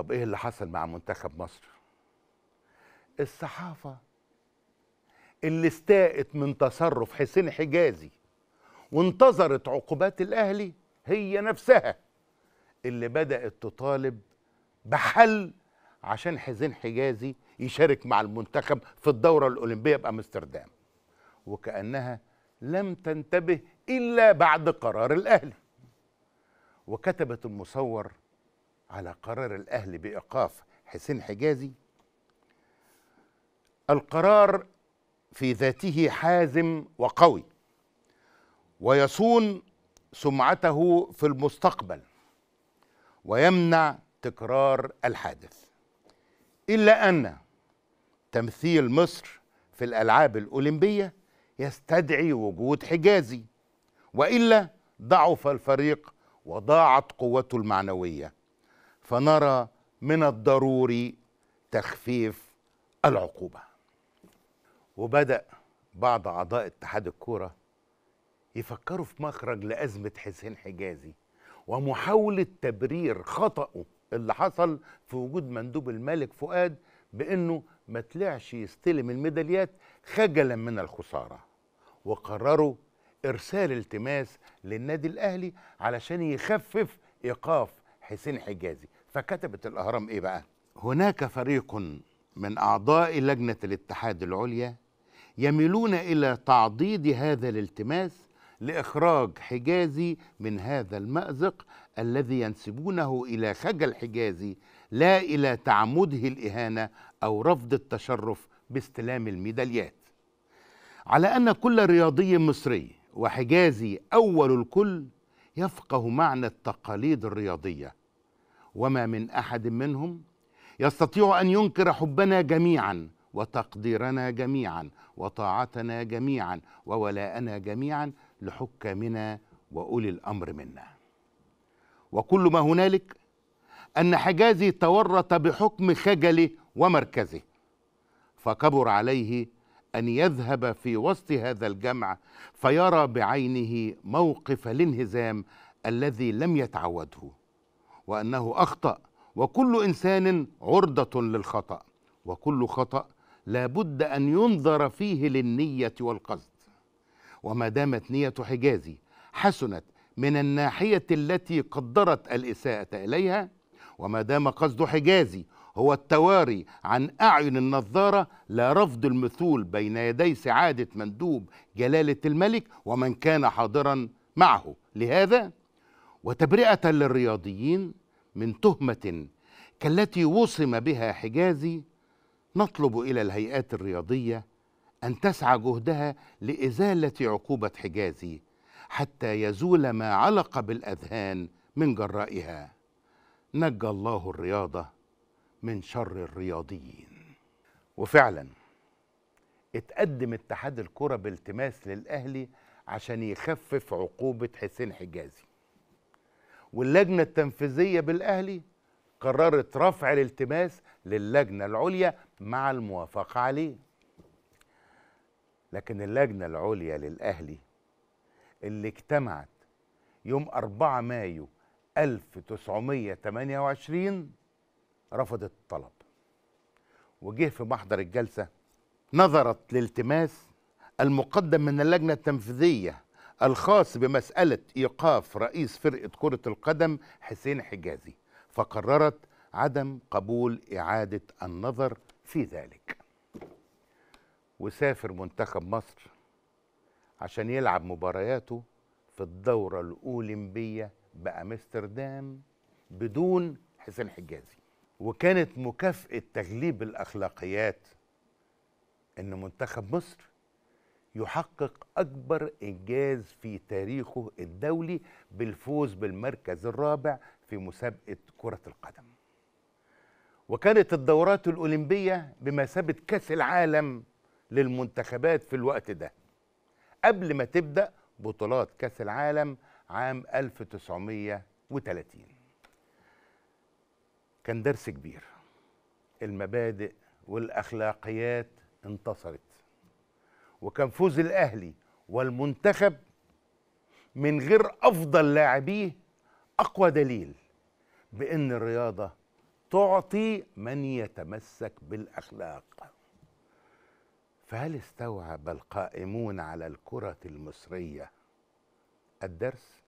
طب ايه اللي حصل مع منتخب مصر الصحافه اللي استاءت من تصرف حسين حجازي وانتظرت عقوبات الاهلي هي نفسها اللي بدات تطالب بحل عشان حسين حجازي يشارك مع المنتخب في الدوره الاولمبيه بامستردام وكانها لم تنتبه الا بعد قرار الاهلي وكتبت المصور على قرار الاهلي بإيقاف حسين حجازي القرار في ذاته حازم وقوي ويصون سمعته في المستقبل ويمنع تكرار الحادث إلا أن تمثيل مصر في الألعاب الأولمبية يستدعي وجود حجازي وإلا ضعف الفريق وضاعت قوته المعنويه فنرى من الضروري تخفيف العقوبة وبدأ بعض أعضاء اتحاد الكورة يفكروا في مخرج لأزمة حسين حجازي ومحاولة تبرير خطأه اللي حصل في وجود مندوب الملك فؤاد بأنه ما طلعش يستلم الميداليات خجلا من الخسارة وقرروا إرسال التماس للنادي الأهلي علشان يخفف إيقاف حسين حجازي فكتبت الأهرام إيه بقى؟ هناك فريق من أعضاء لجنة الاتحاد العليا يميلون إلى تعضيد هذا الالتماس لإخراج حجازي من هذا المأزق الذي ينسبونه إلى خجل حجازي لا إلى تعمده الإهانة أو رفض التشرف باستلام الميداليات على أن كل رياضي مصري وحجازي أول الكل يفقه معنى التقاليد الرياضية وما من احد منهم يستطيع ان ينكر حبنا جميعا وتقديرنا جميعا وطاعتنا جميعا وولاءنا جميعا لحكامنا واولي الامر منا وكل ما هنالك ان حجازي تورط بحكم خجله ومركزه فكبر عليه ان يذهب في وسط هذا الجمع فيرى بعينه موقف الانهزام الذي لم يتعوده وأنه أخطأ وكل إنسان عرضة للخطأ وكل خطأ لابد أن ينظر فيه للنية والقصد وما دامت نية حجازي حسنت من الناحية التي قدرت الإساءة إليها وما دام قصد حجازي هو التواري عن أعين النظارة لا رفض المثول بين يدي سعادة مندوب جلالة الملك ومن كان حاضرا معه لهذا وتبرئة للرياضيين من تهمة كالتي وصم بها حجازي نطلب إلى الهيئات الرياضية أن تسعى جهدها لإزالة عقوبة حجازي حتى يزول ما علق بالأذهان من جرائها نجى الله الرياضة من شر الرياضيين وفعلا اتقدم اتحاد الكرة بالتماس للأهلي عشان يخفف عقوبة حسين حجازي واللجنة التنفيذية بالأهلي قررت رفع الالتماس للجنة العليا مع الموافقة عليه لكن اللجنة العليا للأهلي اللي اجتمعت يوم 4 مايو 1928 رفضت الطلب وجه في محضر الجلسة نظرت للالتماس المقدم من اللجنة التنفيذية الخاص بمسألة إيقاف رئيس فرقة كرة القدم حسين حجازي فقررت عدم قبول إعادة النظر في ذلك وسافر منتخب مصر عشان يلعب مبارياته في الدورة الأولمبية بأمستردام بدون حسين حجازي وكانت مكافأة تغليب الأخلاقيات إن منتخب مصر يحقق أكبر إنجاز في تاريخه الدولي بالفوز بالمركز الرابع في مسابقة كرة القدم وكانت الدورات الأولمبية بمثابة كأس العالم للمنتخبات في الوقت ده قبل ما تبدأ بطولات كأس العالم عام 1930 كان درس كبير المبادئ والأخلاقيات انتصرت وكان فوز الاهلي والمنتخب من غير افضل لاعبيه اقوى دليل بان الرياضه تعطي من يتمسك بالاخلاق فهل استوعب القائمون على الكره المصريه الدرس